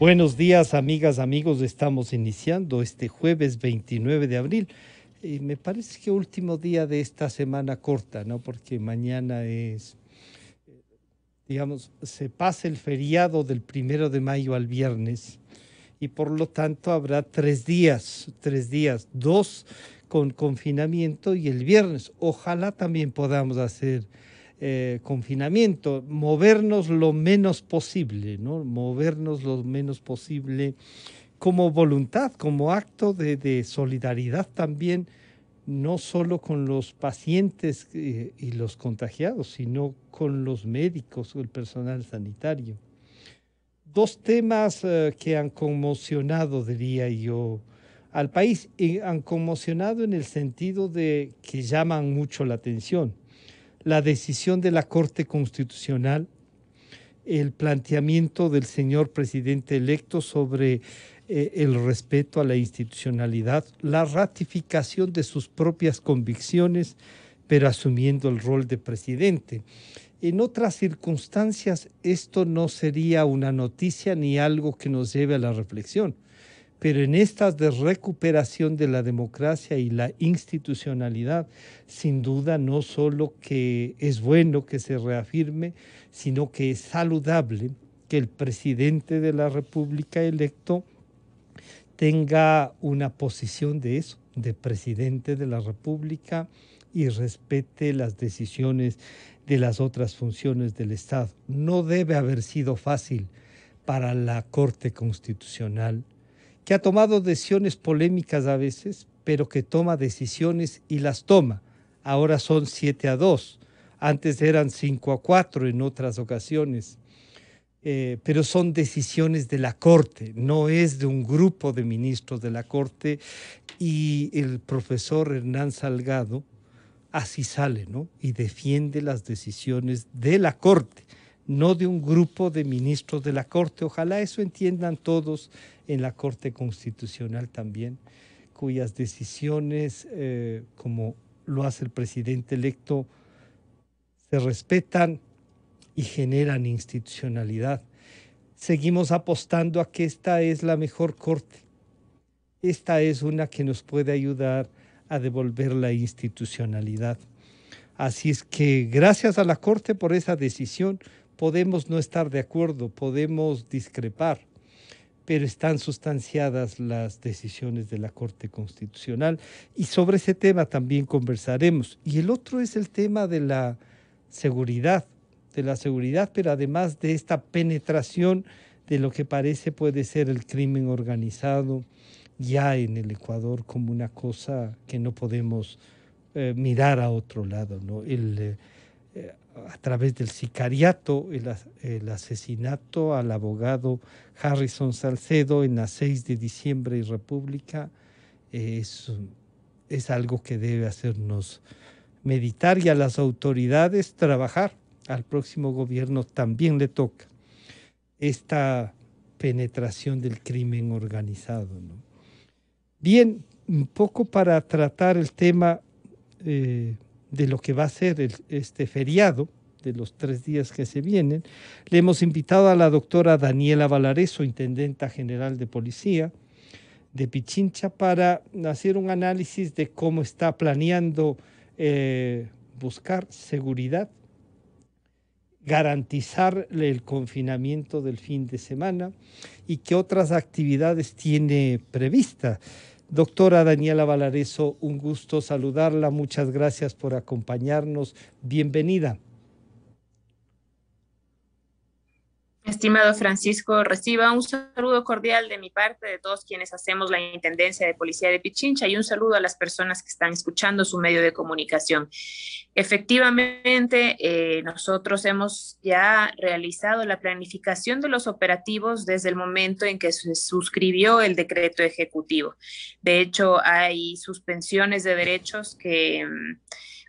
Buenos días, amigas, amigos. Estamos iniciando este jueves 29 de abril. Y me parece que último día de esta semana corta, ¿no? Porque mañana es, digamos, se pasa el feriado del primero de mayo al viernes y por lo tanto habrá tres días, tres días, dos con confinamiento y el viernes. Ojalá también podamos hacer eh, confinamiento, movernos lo menos posible, Movernos lo menos posible como voluntad, como acto de, solidaridad también, no solo con los pacientes eh, y los contagiados, sino con los médicos o el personal sanitario. Dos temas eh, que han conmocionado, diría yo, al país han conmocionado en el sentido de que llaman mucho la atención la decisión de la Corte Constitucional, el planteamiento del señor presidente electo sobre eh, el respeto a la institucionalidad, la ratificación de sus propias convicciones, pero asumiendo el rol de presidente. En otras circunstancias esto no sería una noticia ni algo que nos lleve a la reflexión pero en estas de recuperación de la democracia y la institucionalidad, sin duda no solo que es bueno que se reafirme, sino que es saludable que el presidente de la República electo tenga una posición de eso, de presidente de la República y respete las decisiones de las otras funciones del Estado. No debe haber sido fácil para la Corte Constitucional que ha tomado decisiones polémicas a veces, pero que toma decisiones y las toma. Ahora son 7 a 2, antes eran 5 a 4 en otras ocasiones. Eh, pero son decisiones de la Corte, no es de un grupo de ministros de la Corte y el profesor Hernán Salgado así sale, ¿no? Y defiende las decisiones de la Corte no de un grupo de ministros de la Corte. Ojalá eso entiendan todos en la Corte Constitucional también, cuyas decisiones, eh, como lo hace el presidente electo, se respetan y generan institucionalidad. Seguimos apostando a que esta es la mejor Corte. Esta es una que nos puede ayudar a devolver la institucionalidad. Así es que gracias a la Corte por esa decisión, podemos no estar de acuerdo, podemos discrepar, pero están sustanciadas las decisiones de la Corte Constitucional y sobre ese tema también conversaremos. Y el otro es el tema de la seguridad, de la seguridad, pero además de esta penetración de lo que parece puede ser el crimen organizado ya en el Ecuador como una cosa que no podemos eh, mirar a otro lado, ¿no? Eh, eh, a través del sicariato, el, asesinato al abogado Harrison Salcedo en la 6 de diciembre y República, eh, es, algo que debe hacernos meditar y a las autoridades trabajar. Al próximo gobierno también le toca esta penetración del crimen organizado. Bien, un poco para tratar el tema eh, de lo que va a ser este feriado, de los tres días que se vienen. Le hemos invitado a la doctora Daniela Valareso, Intendenta General de Policía de Pichincha, para hacer un análisis de cómo está planeando eh, buscar seguridad, garantizarle el confinamiento del fin de semana y qué otras actividades tiene prevista. Doctora Daniela Valareso, un gusto saludarla. Muchas gracias por acompañarnos. Bienvenida. Estimado Francisco, reciba un saludo cordial de mi parte, de todos quienes hacemos la Intendencia de Policía de Pichincha y un saludo a las personas que están escuchando su medio de comunicación. Efectivamente, eh, nosotros hemos ya realizado la planificación de los operativos desde el momento en que se suscribió el decreto ejecutivo. De hecho, hay suspensiones de derechos que... Mm,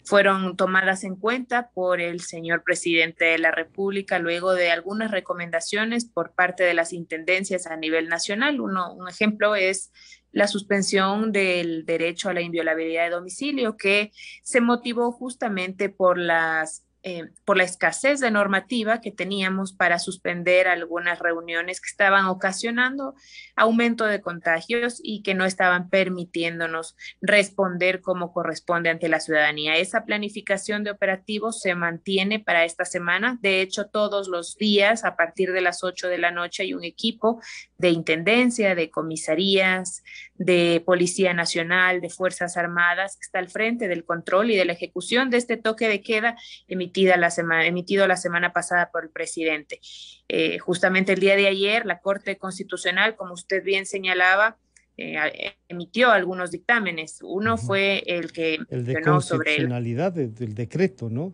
fueron tomadas en cuenta por el señor presidente de la República luego de algunas recomendaciones por parte de las intendencias a nivel nacional. Uno, un ejemplo es la suspensión del derecho a la inviolabilidad de domicilio, que se motivó justamente por las eh, por la escasez de normativa que teníamos para suspender algunas reuniones que estaban ocasionando aumento de contagios y que no estaban permitiéndonos responder como corresponde ante la ciudadanía. Esa planificación de operativos se mantiene para esta semana. De hecho, todos los días a partir de las 8 de la noche hay un equipo de intendencia, de comisarías, de Policía Nacional, de Fuerzas Armadas, que está al frente del control y de la ejecución de este toque de queda emitida la semana, emitido la semana pasada por el presidente. Eh, justamente el día de ayer, la Corte Constitucional, como usted bien señalaba, eh, emitió algunos dictámenes. Uno fue el que el de constitucionalidad del decreto, ¿no?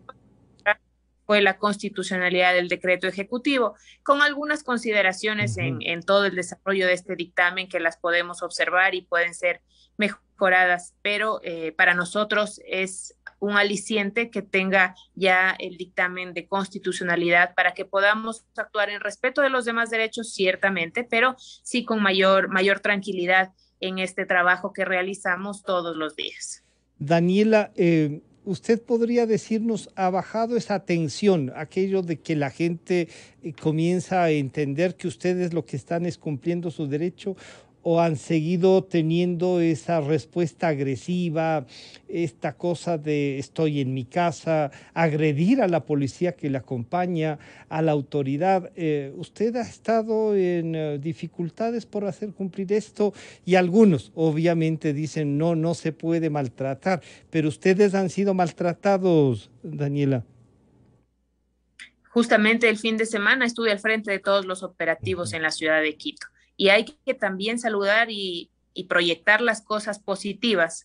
fue la constitucionalidad del decreto ejecutivo, con algunas consideraciones en, todo el desarrollo de este dictamen que las podemos observar y pueden ser mejoradas, pero eh, para nosotros es un aliciente que tenga ya el dictamen de constitucionalidad para que podamos actuar en respeto de los demás derechos, ciertamente, pero sí con mayor, mayor tranquilidad en este trabajo que realizamos todos los días. Daniela, eh, usted podría decirnos, ¿ha bajado esa tensión, aquello de que la gente eh, comienza a entender que ustedes lo que están es cumpliendo su derecho? o han seguido teniendo esa respuesta agresiva, esta cosa de estoy en mi casa, agredir a la policía que le acompaña, a la autoridad. Eh, usted ha estado en eh, dificultades por hacer cumplir esto y algunos obviamente dicen no, no se puede maltratar, pero ustedes han sido maltratados, Daniela. Justamente el fin de semana estuve al frente de todos los operativos en la ciudad de Quito y hay que también saludar y, proyectar las cosas positivas.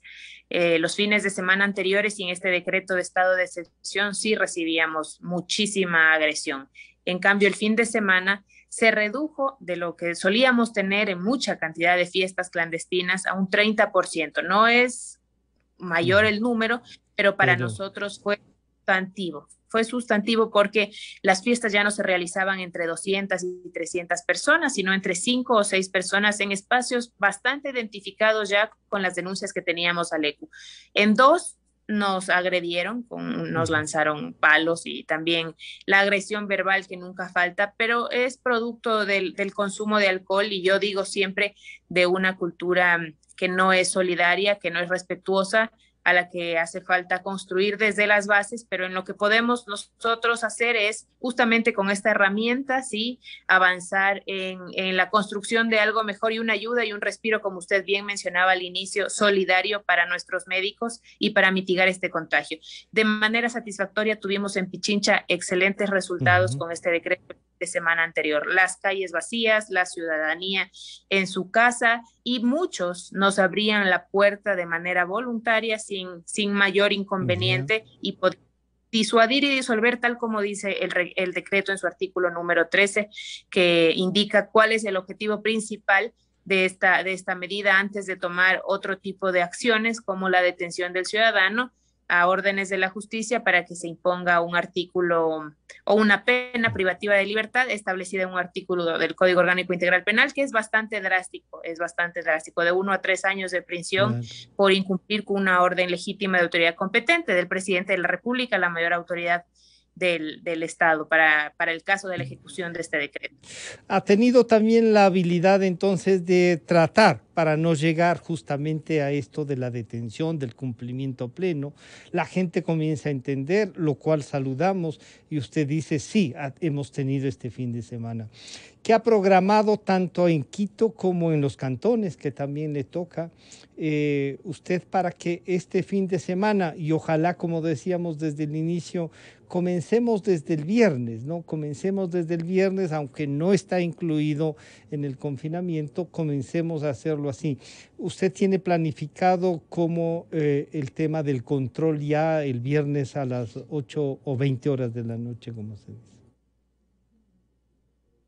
Eh, los fines de semana anteriores y en este decreto de estado de excepción sí recibíamos muchísima agresión. En cambio, el fin de semana se redujo de lo que solíamos tener en mucha cantidad de fiestas clandestinas a un 30%. No es mayor el número, pero para nosotros fue sustantivo. Fue sustantivo porque las fiestas ya no se realizaban entre 200 y 300 personas, sino entre 5 o 6 personas en espacios bastante identificados ya con las denuncias que teníamos al ECU. En dos nos agredieron, nos lanzaron palos y también la agresión verbal que nunca falta, pero es producto del consumo de alcohol y yo digo siempre de una cultura que no es solidaria, que no es respetuosa, a la que hace falta construir desde las bases, pero en lo que podemos nosotros hacer es justamente con esta herramienta, sí, avanzar en, la construcción de algo mejor y una ayuda y un respiro, como usted bien mencionaba al inicio, solidario para nuestros médicos y para mitigar este contagio. De manera satisfactoria tuvimos en Pichincha excelentes resultados con este decreto semana anterior. Las calles vacías, la ciudadanía en su casa y muchos nos abrían la puerta de manera voluntaria sin, sin mayor inconveniente y disuadir y disolver, tal como dice el, decreto en su artículo número 13, que indica cuál es el objetivo principal de esta, de esta medida antes de tomar otro tipo de acciones como la detención del ciudadano a órdenes de la justicia para que se imponga un artículo o una pena privativa de libertad establecida en un artículo del Código Orgánico Integral Penal que es bastante drástico, es bastante drástico, de uno a tres años de prisión por incumplir con una orden legítima de autoridad competente del presidente de la República, la mayor autoridad del, Estado para, el caso de la ejecución de este decreto. Ha tenido también la habilidad entonces de tratar para no llegar justamente a esto de la detención, del cumplimiento pleno. La gente comienza a entender, lo cual saludamos y usted dice, sí, hemos tenido este fin de semana. ¿Qué ha programado tanto en Quito como en los cantones, que también le toca eh, usted para que este fin de semana, y ojalá, como decíamos desde el inicio, comencemos desde el viernes, ¿no? Comencemos desde el viernes, aunque no está incluido en el confinamiento, comencemos a hacerlo así. ¿Usted tiene planificado como eh, el tema del control ya el viernes a las 8 o 20 horas de la noche, como se dice?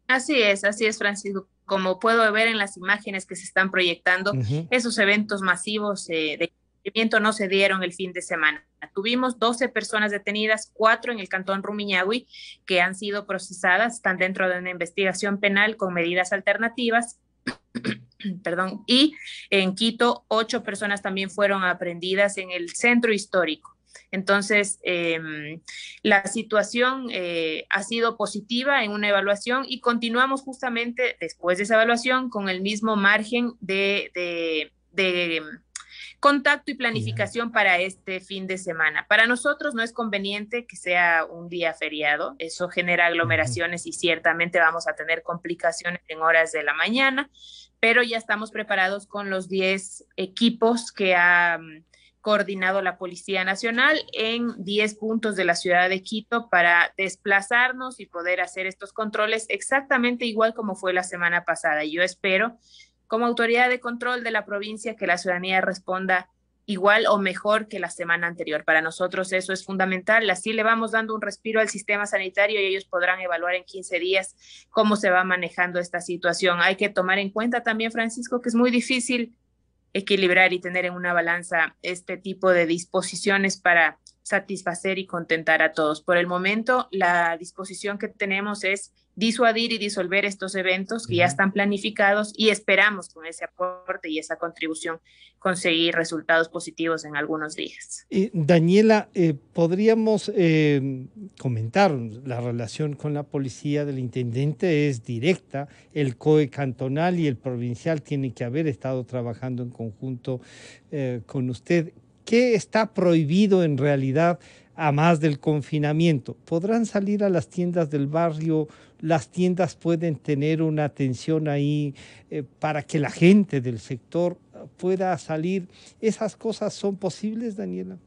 Así es, así es, Francisco. Como puedo ver en las imágenes que se están proyectando, esos eventos masivos eh, de no se dieron el fin de semana. Tuvimos 12 personas detenidas, cuatro en el cantón Rumiñahui, que han sido procesadas, están dentro de una investigación penal con medidas alternativas. Perdón, y en Quito, ocho personas también fueron aprendidas en el centro histórico. Entonces, em, la situación eh, ha sido positiva en una evaluación y continuamos justamente después de esa evaluación con el mismo margen de, de contacto y planificación para este fin de semana. Para nosotros no es conveniente que sea un día feriado, eso genera aglomeraciones y ciertamente vamos a tener complicaciones en horas de la mañana, pero ya estamos preparados con los 10 equipos que ha mm, coordinado la Policía Nacional en 10 puntos de la ciudad de Quito para desplazarnos y poder hacer estos controles exactamente igual como fue la semana pasada. Yo espero como autoridad de control de la provincia que la ciudadanía responda igual o mejor que la semana anterior. Para nosotros eso es fundamental. Así le vamos dando un respiro al sistema sanitario y ellos podrán evaluar en 15 días cómo se va manejando esta situación. Hay que tomar en cuenta también, Francisco, que es muy difícil equilibrar y tener en una balanza este tipo de disposiciones para satisfacer y contentar a todos. Por el momento, la disposición que tenemos es disuadir y disolver estos eventos que ya están planificados y esperamos con ese aporte y esa contribución conseguir resultados positivos en algunos días. Daniela, eh, podríamos eh, comentar la relación con la policía del intendente es directa, el COE cantonal y el provincial tienen que haber estado trabajando en conjunto eh, con usted. ¿Qué está prohibido en realidad a más del confinamiento. Podrán salir a las tiendas del barrio, las tiendas pueden tener una atención ahí eh, para que la gente del sector pueda salir. ¿Esas cosas son posibles, Daniela?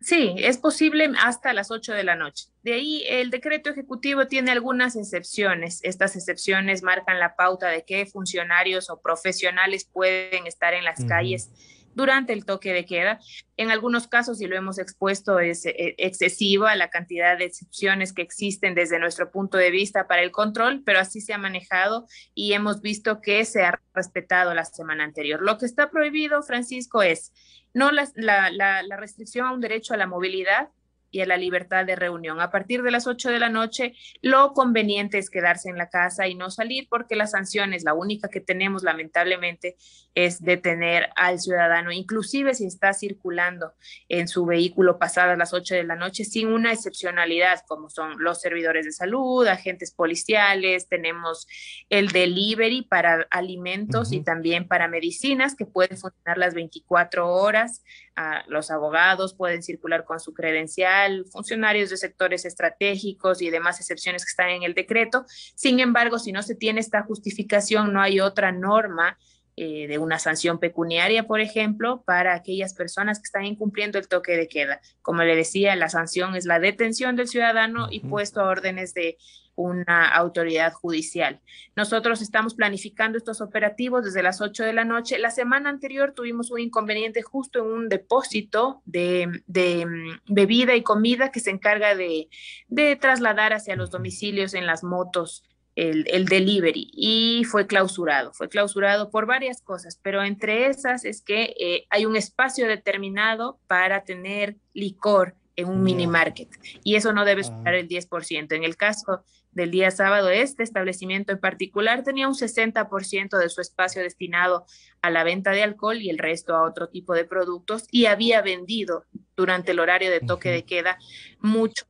Sí, es posible hasta las 8 de la noche. De ahí, el decreto ejecutivo tiene algunas excepciones. Estas excepciones marcan la pauta de qué funcionarios o profesionales pueden estar en las calles durante el toque de queda. En algunos casos, y lo hemos expuesto, es eh, excesiva la cantidad de excepciones que existen desde nuestro punto de vista para el control, pero así se ha manejado y hemos visto que se ha respetado la semana anterior. Lo que está prohibido, Francisco, es no la, la restricción a un derecho a la movilidad, y a la libertad de reunión. A partir de las 8 de la noche, lo conveniente es quedarse en la casa y no salir porque las sanciones, la única que tenemos lamentablemente, es detener al ciudadano, inclusive si está circulando en su vehículo pasada las 8 de la noche, sin una excepcionalidad como son los servidores de salud, agentes policiales, tenemos el delivery para alimentos y también para medicinas que pueden funcionar las 24 horas. a ah, los abogados pueden circular con su credencial funcionarios de sectores estratégicos y demás excepciones que están en el decreto. Sin embargo, si no se tiene esta justificación, no hay otra norma eh, de una sanción pecuniaria, por ejemplo, para aquellas personas que están incumpliendo el toque de queda. Como le decía, la sanción es la detención del ciudadano y puesto a órdenes de una autoridad judicial. Nosotros estamos planificando estos operativos desde las 8 de la noche. La semana anterior tuvimos un inconveniente justo en un depósito de, de mm, bebida y comida que se encarga de, de, trasladar hacia los domicilios en las motos. El, el delivery y fue clausurado, fue clausurado por varias cosas, pero entre esas es que eh, hay un espacio determinado para tener licor, en un minimarket mini market y eso no debe ah. superar el 10%. En el caso del día sábado, este establecimiento en particular tenía un 60% de su espacio destinado a la venta de alcohol y el resto a otro tipo de productos y había vendido durante el horario de toque de queda mucho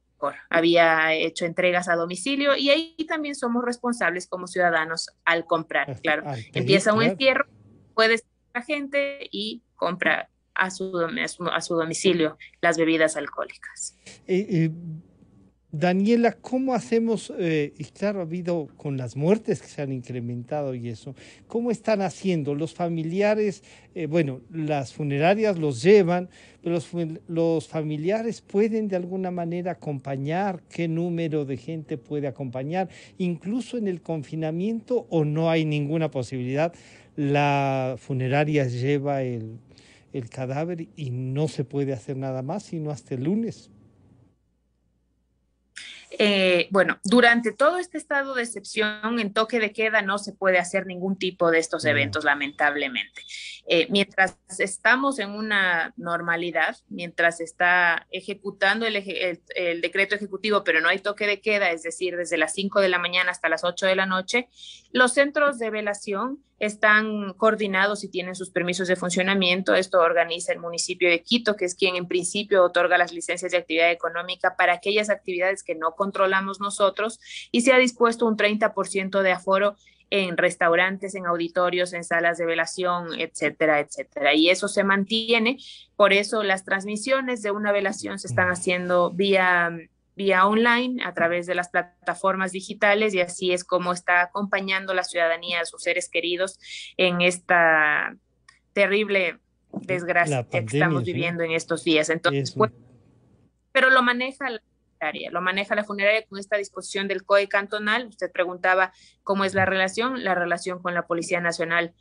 Había hecho entregas a domicilio y ahí también somos responsables como ciudadanos al comprar, este, claro. Empieza un entierro, puede ser la gente y compra a su, a su, domicilio las bebidas alcohólicas. Eh, Daniela, ¿cómo hacemos? Eh, y claro, ha habido con las muertes que se han incrementado y eso, ¿cómo están haciendo? Los familiares, eh, bueno, las funerarias los llevan, pero los, familiares pueden de alguna manera acompañar, qué número de gente puede acompañar, incluso en el confinamiento o no hay ninguna posibilidad. La funeraria lleva el, el cadáver y no se puede hacer nada más sino hasta el lunes. Eh, bueno, durante todo este estado de excepción, en toque de queda no se puede hacer ningún tipo de estos eventos, lamentablemente. Eh, mientras estamos en una normalidad, mientras está ejecutando el, decreto ejecutivo, pero no hay toque de queda, es decir, desde las 5 de la mañana hasta las 8 de la noche, los centros de velación están coordinados y tienen sus permisos de funcionamiento. Esto organiza el municipio de Quito, que es quien en principio otorga las licencias de actividad económica para aquellas actividades que no controlamos nosotros y se ha dispuesto un 30% de aforo en restaurantes, en auditorios, en salas de velación, etcétera, etcétera. Y eso se mantiene, por eso las transmisiones de una velación se están haciendo vía vía online a través de las plataformas digitales y así es como está acompañando la ciudadanía a sus seres queridos en esta terrible desgracia que estamos viviendo en estos días. Entonces, pues, pero lo maneja la funeraria, lo maneja la funeraria con esta disposición del COE cantonal. Usted preguntaba cómo es la relación, la relación con la Policía Nacional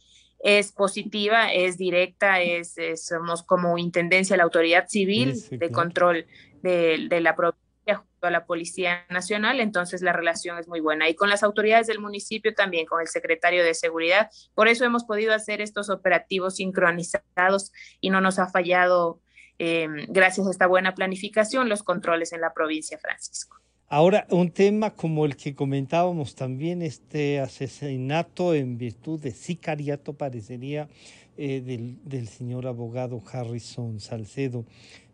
es positiva, es directa, es, somos como intendencia la autoridad civil de control de, la propia junto a la Policía Nacional, entonces la relación es muy buena. Y con las autoridades del municipio también, con el secretario de Seguridad. Por eso hemos podido hacer estos operativos sincronizados y no nos ha fallado, eh, gracias a esta buena planificación, los controles en la provincia, Francisco. Ahora, un tema como el que comentábamos también, este asesinato en virtud de sicariato parecería eh, del, señor abogado Harrison Salcedo.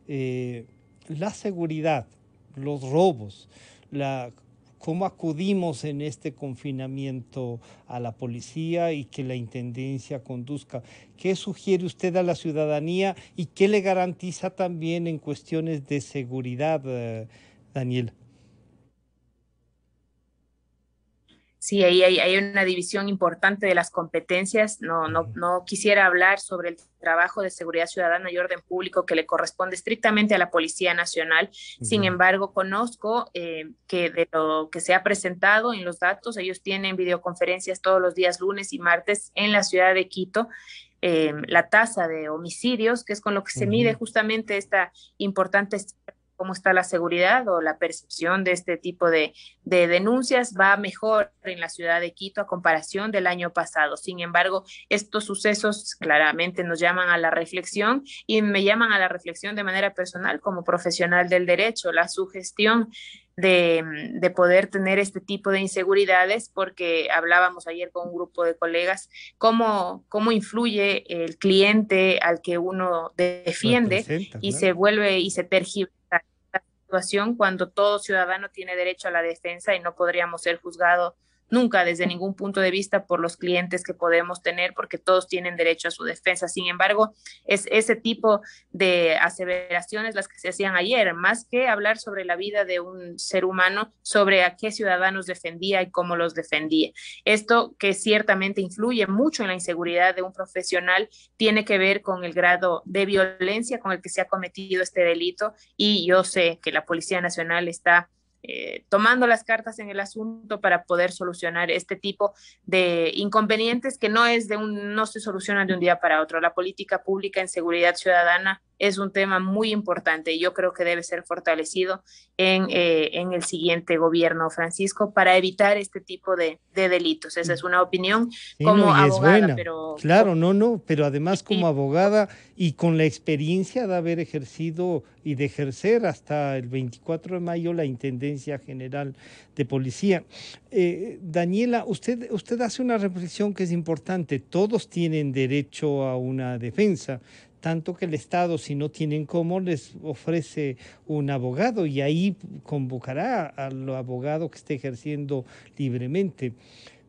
Eh, la seguridad, los robos, la, cómo acudimos en este confinamiento a la policía y que la Intendencia conduzca. ¿Qué sugiere usted a la ciudadanía y qué le garantiza también en cuestiones de seguridad, eh, Daniel? Sí, ahí hay, una división importante de las competencias. No, no, no quisiera hablar sobre el trabajo de seguridad ciudadana y orden público que le corresponde estrictamente a la Policía Nacional. Sin embargo, conozco eh, que de lo que se ha presentado en los datos, ellos tienen videoconferencias todos los días lunes y martes en la ciudad de Quito. Eh, la tasa de homicidios, que es con lo que se mide justamente esta importante cómo está la seguridad o la percepción de este tipo de, denuncias va mejor en la ciudad de Quito a comparación del año pasado. Sin embargo, estos sucesos claramente nos llaman a la reflexión y me llaman a la reflexión de manera personal como profesional del derecho, la sugestión. De, mm, poder tener este tipo de inseguridades, porque hablábamos ayer con un grupo de colegas, cómo, cómo influye el cliente al que uno defiende y se vuelve y se tergiversa cuando todo ciudadano tiene derecho a la defensa y no podríamos ser juzgados nunca desde ningún punto de vista por los clientes que podemos tener, porque todos tienen derecho a su defensa. Sin embargo, es ese tipo de aseveraciones las que se hacían ayer, más que hablar sobre la vida de un ser humano, sobre a qué ciudadanos defendía y cómo los defendía. Esto que ciertamente influye mucho en la inseguridad de un profesional tiene que ver con el grado de violencia con el que se ha cometido este delito y yo sé que la Policía Nacional está eh, tomando las cartas en el asunto para poder solucionar este tipo de inconvenientes que no, es de un, no se solucionan de un día para otro. La política pública en seguridad ciudadana es un tema muy importante y yo creo que debe ser fortalecido en, eh, el siguiente gobierno, Francisco, para evitar este tipo de, delitos. Esa es mm. una opinión como abogada. claro, no, no, pero además como abogada y con la experiencia de haber ejercido y de ejercer hasta el 24 de mayo la Intendencia General de Policía. Eh, Daniela, usted, usted hace una reflexión que es importante. Todos tienen derecho a una defensa tanto que el Estado, si no tienen cómo, les ofrece un abogado y ahí convocará al abogado que esté ejerciendo libremente.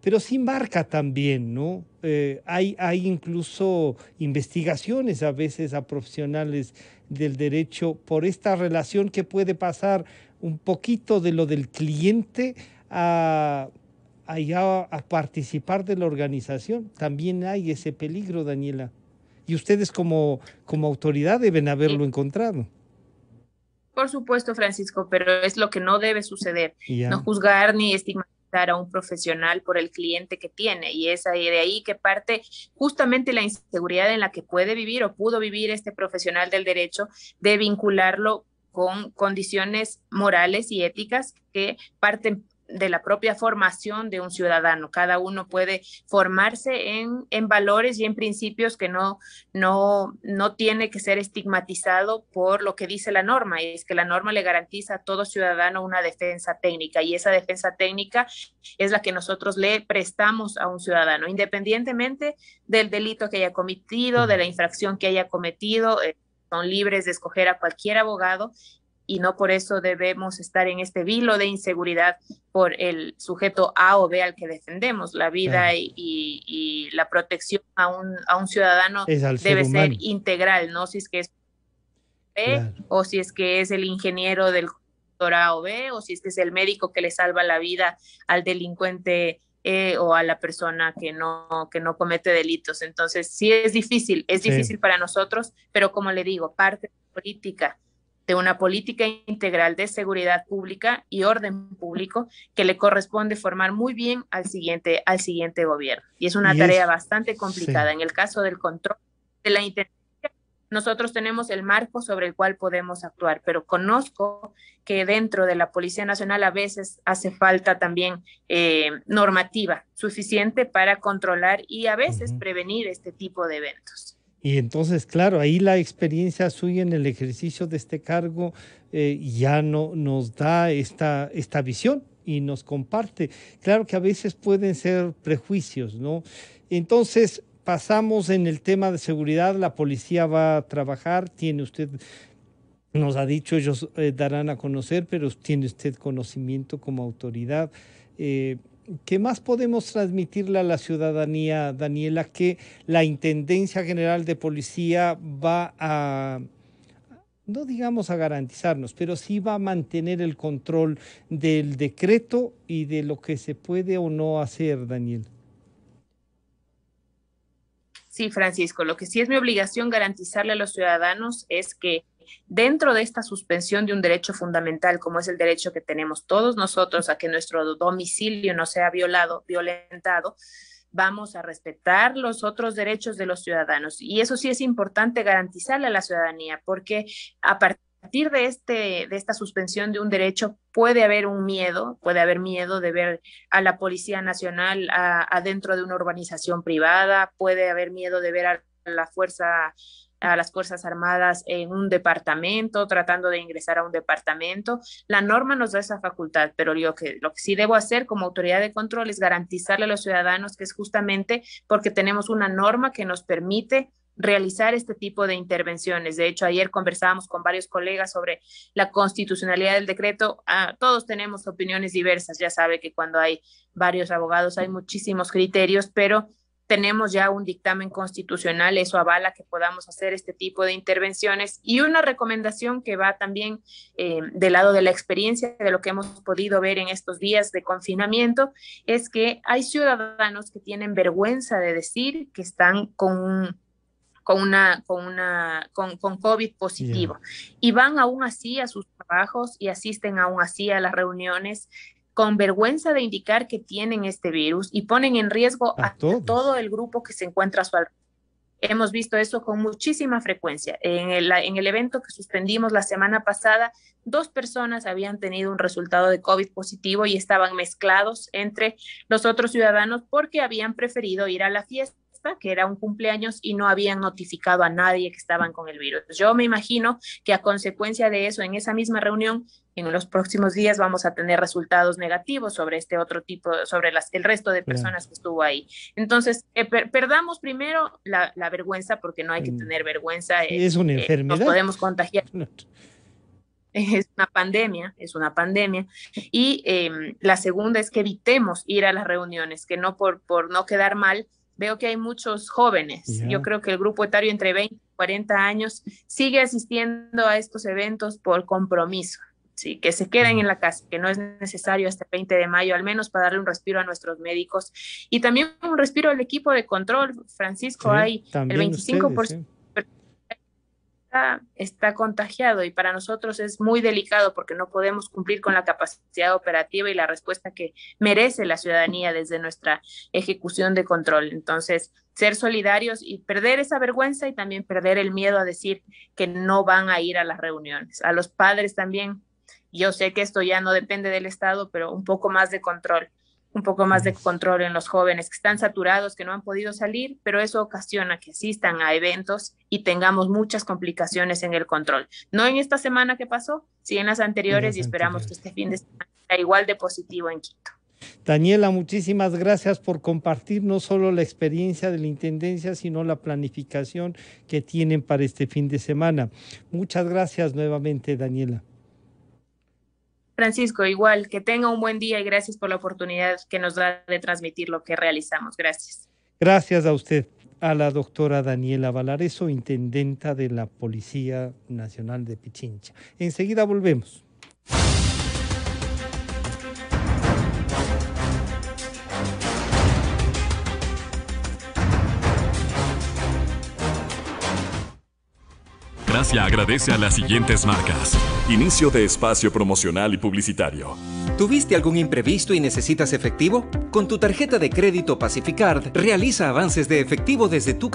Pero sí marca también, ¿no? Eh, hay, hay incluso investigaciones a veces a profesionales del derecho por esta relación que puede pasar un poquito de lo del cliente a, a participar de la organización. También hay ese peligro, Daniela y ustedes como, como autoridad deben haberlo encontrado. Por supuesto, Francisco, pero es lo que no debe suceder. No juzgar ni estigmatizar a un profesional por el cliente que tiene. Y es de ahí que parte justamente la inseguridad en la que puede vivir o pudo vivir este profesional del derecho de vincularlo con condiciones morales y éticas que parten de la propia formación de un ciudadano. Cada uno puede formarse en, valores y en principios que no, no, no tiene que ser estigmatizado por lo que dice la norma. Es que la norma le garantiza a todo ciudadano una defensa técnica y esa defensa técnica es la que nosotros le prestamos a un ciudadano, independientemente del delito que haya cometido, de la infracción que haya cometido. Eh, son libres de escoger a cualquier abogado y no por eso debemos estar en este vilo de inseguridad por el sujeto A o B al que defendemos. La vida y, la protección a un, ciudadano debe ser integral, ¿no? Si es que es B o si es que es el ingeniero del A o B o si es que es el médico que le salva la vida al delincuente. E o a la persona que no, que no comete delitos. Entonces, sí es difícil, es difícil para nosotros, pero como le digo, parte de la política de una política integral de seguridad pública y orden público que le corresponde formar muy bien al siguiente, al siguiente gobierno. Y es una tarea bastante complicada. En el caso del control de la intendencia, nosotros tenemos el marco sobre el cual podemos actuar, pero conozco que dentro de la Policía Nacional a veces hace falta también eh, normativa suficiente para controlar y a veces prevenir este tipo de eventos. Y entonces, claro, ahí la experiencia suya en el ejercicio de este cargo eh, ya no, nos da esta, esta visión y nos comparte. Claro que a veces pueden ser prejuicios, ¿no? Entonces, pasamos en el tema de seguridad, la policía va a trabajar, tiene usted nos ha dicho, ellos eh, darán a conocer, pero tiene usted conocimiento como autoridad. Eh, ¿Qué más podemos transmitirle a la ciudadanía, Daniela, que la Intendencia General de Policía va a no digamos a garantizarnos, pero sí va a mantener el control del decreto y de lo que se puede o no hacer, Daniel. Sí, Francisco, lo que sí es mi obligación garantizarle a los ciudadanos es que dentro de esta suspensión de un derecho fundamental, como es el derecho que tenemos todos nosotros a que nuestro domicilio no sea violado, violentado, vamos a respetar los otros derechos de los ciudadanos. Y eso sí es importante garantizarle a la ciudadanía, porque a partir de, este, de esta suspensión de un derecho puede haber un miedo, puede haber miedo de ver a la Policía Nacional adentro de una urbanización privada, puede haber miedo de ver a la fuerza a las Fuerzas Armadas en un departamento, tratando de ingresar a un departamento. La norma nos da esa facultad, pero yo que, lo que sí debo hacer como autoridad de control es garantizarle a los ciudadanos que es justamente porque tenemos una norma que nos permite realizar este tipo de intervenciones. De hecho, ayer conversábamos con varios colegas sobre la constitucionalidad del decreto. Ah, todos tenemos opiniones diversas. Ya sabe que cuando hay varios abogados hay muchísimos criterios, pero tenemos ya un dictamen constitucional, eso avala que podamos hacer este tipo de intervenciones. Y una recomendación que va también eh, del lado de la experiencia, de lo que hemos podido ver en estos días de confinamiento, es que hay ciudadanos que tienen vergüenza de decir que están con con una con una con, COVID positivo y van aún así a sus trabajos y asisten aún así a las reuniones con vergüenza de indicar que tienen este virus y ponen en riesgo a, todo el grupo que se encuentra a su alrededor. Hemos visto eso con muchísima frecuencia. en el, evento que suspendimos la semana pasada, dos personas habían tenido un resultado de COVID positivo y estaban mezclados entre los otros ciudadanos porque habían preferido ir a la fiesta que era un cumpleaños, y no habían notificado a nadie que estaban con el virus. Yo me imagino que a consecuencia de eso, en esa misma reunión, en los próximos días vamos a tener resultados negativos sobre este otro tipo, sobre las, el resto de personas que estuvo ahí. Entonces, eh, perdamos primero la, vergüenza, porque no hay que mm. tener vergüenza. Eh, es una eh, enfermedad. nos podemos contagiar. es una pandemia, es una pandemia. Y em, la segunda es que evitemos ir a las reuniones, que no por, por no quedar mal veo que hay muchos jóvenes. Yo creo que el grupo etario entre 20 y 40 años sigue asistiendo a estos eventos por compromiso. Sí, que se queden en la casa, que no es necesario hasta el 20 de mayo, al menos para darle un respiro a nuestros médicos y también un respiro al equipo de control. Francisco, hay el 25% está, contagiado y para nosotros es muy delicado porque no podemos cumplir con la capacidad operativa y la respuesta que merece la ciudadanía desde nuestra ejecución de control. Entonces, ser solidarios y perder esa vergüenza y también perder el miedo a decir que no van a ir a las reuniones. A los padres también yo sé que esto ya no depende del Estado, pero un poco más de control un poco más de control en los jóvenes que están saturados, que no han podido salir, pero eso ocasiona que asistan a eventos y tengamos muchas complicaciones en el control. No en esta semana que pasó, sino en las anteriores y esperamos que este fin de semana sea igual de positivo en Quito. Daniela, muchísimas gracias por compartir no solo la experiencia de la Intendencia, sino la planificación que tienen para este fin de semana. Muchas gracias nuevamente, Daniela. Francisco, igual, que tenga un buen día y gracias por la oportunidad que nos da de transmitir lo que realizamos. Gracias. Gracias a usted, a la doctora Daniela Valareso, intendenta de la Policía Nacional de Pichincha. Enseguida volvemos. agradece a las siguientes marcas. Inicio de espacio promocional y publicitario. ¿Tuviste algún imprevisto y necesitas efectivo? Con tu tarjeta de crédito Pacificard, realiza avances de efectivo desde tu